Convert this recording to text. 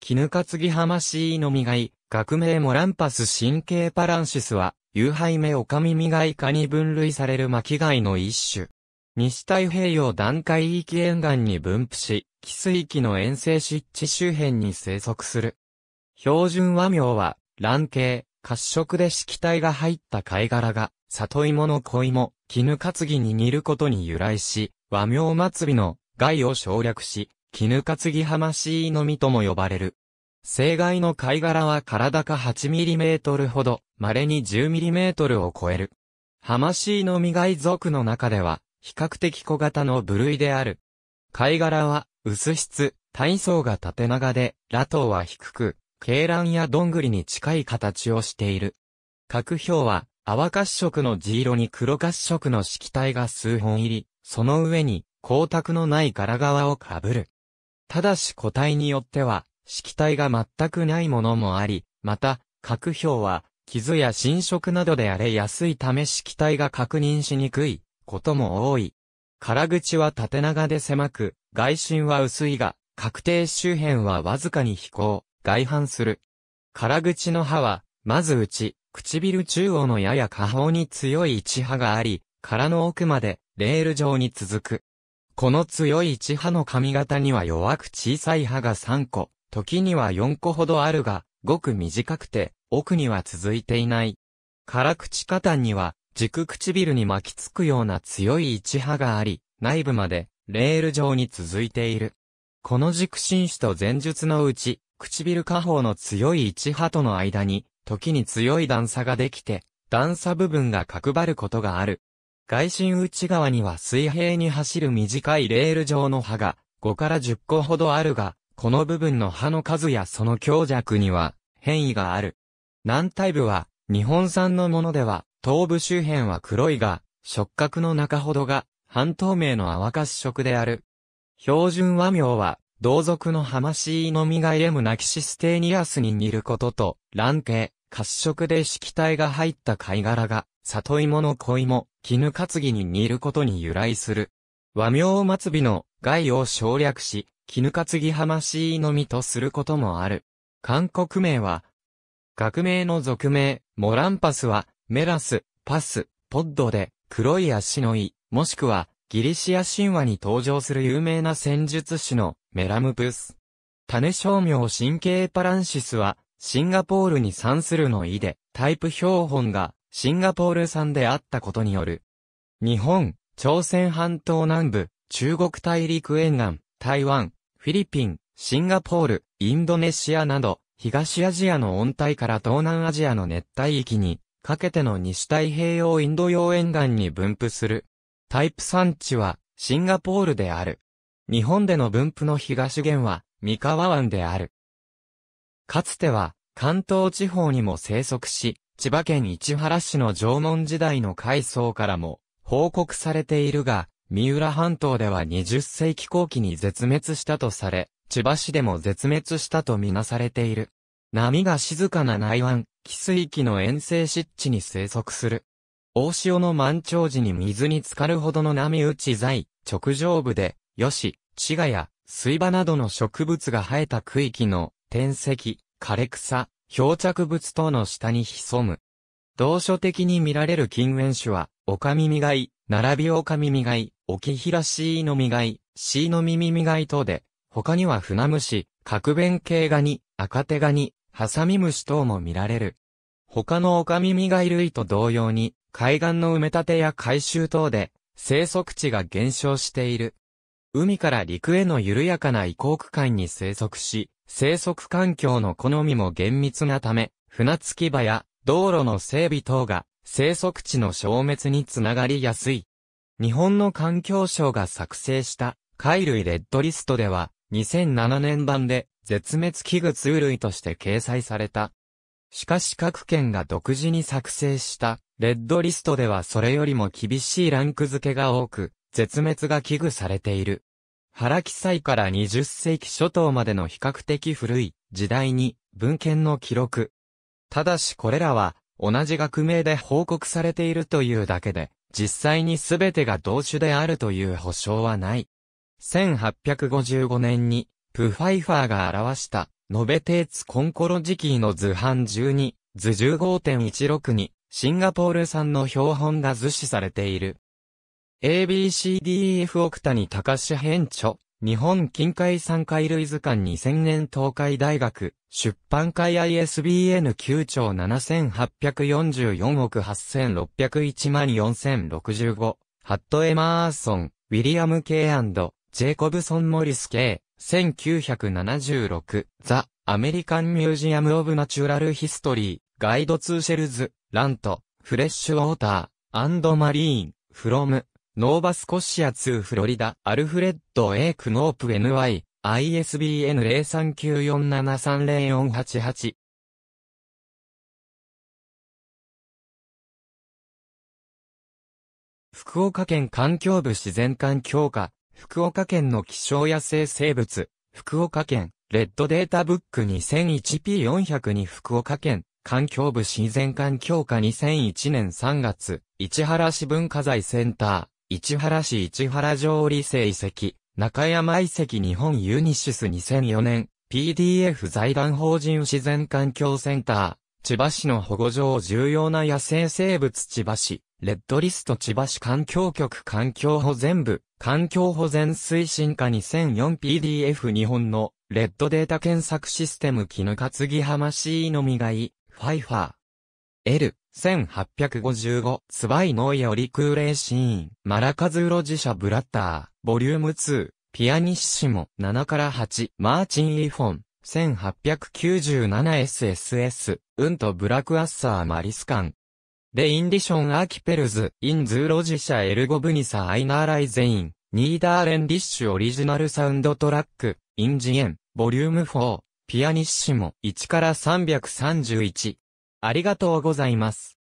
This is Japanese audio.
絹担ぎ浜シーの磨い、学名モランパス神経パランシスは、有害目オカミミガイ科に分類される巻貝の一種。西太平洋段階域沿岸に分布し、寄水域の遠征湿地周辺に生息する。標準和名は、卵形、褐色で色体が入った貝殻が、里芋の小芋、絹担ぎに似ることに由来し、和名祭りの害を省略し、絹担ぎ浜シーの実とも呼ばれる。生骸の貝殻は体か8トルほど、稀に1 0トルを超える。ハマシーの実貝属の中では、比較的小型の部類である。貝殻は、薄質、体層が縦長で、ラ頭は低く、鶏卵やどんぐりに近い形をしている。角表は、泡褐色の地色に黒褐色の色体が数本入り、その上に光沢のない柄側をかぶる。ただし個体によっては、色体が全くないものもあり、また、核表は、傷や侵食などで荒れやすいため色体が確認しにくいことも多い。空口は縦長で狭く、外心は薄いが、確定周辺はわずかに飛行、外反する。空口の歯は、まず内、唇中央のやや下方に強い一歯があり、殻の奥まで、レール状に続く。この強い一波の髪型には弱く小さい歯が3個、時には4個ほどあるが、ごく短くて、奥には続いていない。辛口下端には、軸唇に巻きつくような強い一波があり、内部まで、レール状に続いている。この軸心種と前述のうち、唇下方の強い一波との間に、時に強い段差ができて、段差部分が角張ることがある。外心内側には水平に走る短いレール状の歯が5から10個ほどあるが、この部分の歯の数やその強弱には変異がある。軟体部は日本産のものでは頭部周辺は黒いが、触覚の中ほどが半透明の泡褐色である。標準和名は、同族のハマシイの実がイれムナキシステーニアスに似ることと、卵形、褐色で色体が入った貝殻が、里芋の小芋、絹担ぎに似ることに由来する。和名末尾の害を省略し、絹担ぎーのみとすることもある。韓国名は、学名の俗名、モランパスは、メラス、パス、ポッドで、黒い足の意、もしくは、ギリシア神話に登場する有名な戦術師のメラムプス。種商名神経パランシスは、シンガポールに賛するの意で、タイプ標本がシンガポール産であったことによる。日本、朝鮮半島南部、中国大陸沿岸、台湾、フィリピン、シンガポール、インドネシアなど、東アジアの温帯から東南アジアの熱帯域に、かけての西太平洋インド洋沿岸に分布する。タイプ産地は、シンガポールである。日本での分布の東限は、三河湾である。かつては、関東地方にも生息し、千葉県市原市の縄文時代の海藻からも報告されているが、三浦半島では20世紀後期に絶滅したとされ、千葉市でも絶滅したとみなされている。波が静かな内湾、汽水域の遠征湿地に生息する。大潮の満潮時に水に浸かるほどの波打ち材、直上部で、ヨシ、チガや、水場などの植物が生えた区域の、天石、枯れ草、漂着物等の下に潜む。同書的に見られる禁縁種は、おミミみがい、並びオカミミガイ、オキヒラシーノミガイ、シーノミミミガイ等で、他には船虫、角弁系ガニ、赤手ガニ、ハサミ虫等も見られる。他のオカミミガイ類と同様に、海岸の埋め立てや回収等で、生息地が減少している。海から陸への緩やかな移行区間に生息し、生息環境の好みも厳密なため、船着き場や道路の整備等が生息地の消滅につながりやすい。日本の環境省が作成した貝類レッドリストでは2007年版で絶滅危惧通類として掲載された。しかし各県が独自に作成したレッドリストではそれよりも厳しいランク付けが多く、絶滅が危惧されている。原記載から20世紀初頭までの比較的古い時代に文献の記録。ただしこれらは同じ学名で報告されているというだけで、実際に全てが同種であるという保証はない。1855年に、プファイファーが表した、ノベテーツコンコロジキーの図版12、図15.16に、シンガポール産の標本が図示されている。ABCDEF 奥谷隆編著、日本近海産海類図鑑2000年東海大学、出版会 ISBN 9兆7844億8601万4065、ハット・エマーソン、ウィリアム・ K& ジェイコブソン・モリス K、1976、ザ・アメリカン・ミュージアム・オブ・ナチュラル・ヒストリー、ガイド・ツーシェルズ、ラント、フレッシュ・ウォーター、アンド・マリーン、フロム、ノーバスコシア2フロリダ、アルフレッド A クノープ NY、ISBN 0394730488。福岡県環境部自然環境課、福岡県の気象野生生物、福岡県、レッドデータブック 2001P402 福岡県、環境部自然環境課2001年3月、市原市文化財センター、市原市市原上理性遺跡、中山遺跡日本ユニシス2004年、PDF 財団法人自然環境センター、千葉市の保護上重要な野生生物千葉市、レッドリスト千葉市環境局環境保全部、環境保全推進課 2004PDF 日本のレッドデータ検索システム絹担ぎ浜市のみがい、ファイファー。L、1855、スバイノーより空霊シーン、マラカズーロシャブラッター、ボリューム2、ピアニッシモ、7から8、マーチン・イフォン、1897SSS、うんとブラックアッサー・マリスカン。レインディション・アーキペルズ、インズーロジシャ・エルゴブニサ・アイナーライゼイン、ニーダーレンディッシュ・オリジナルサウンドトラック、インジエン、ボリューム4、ピアニッシモ、1から331、ありがとうございます。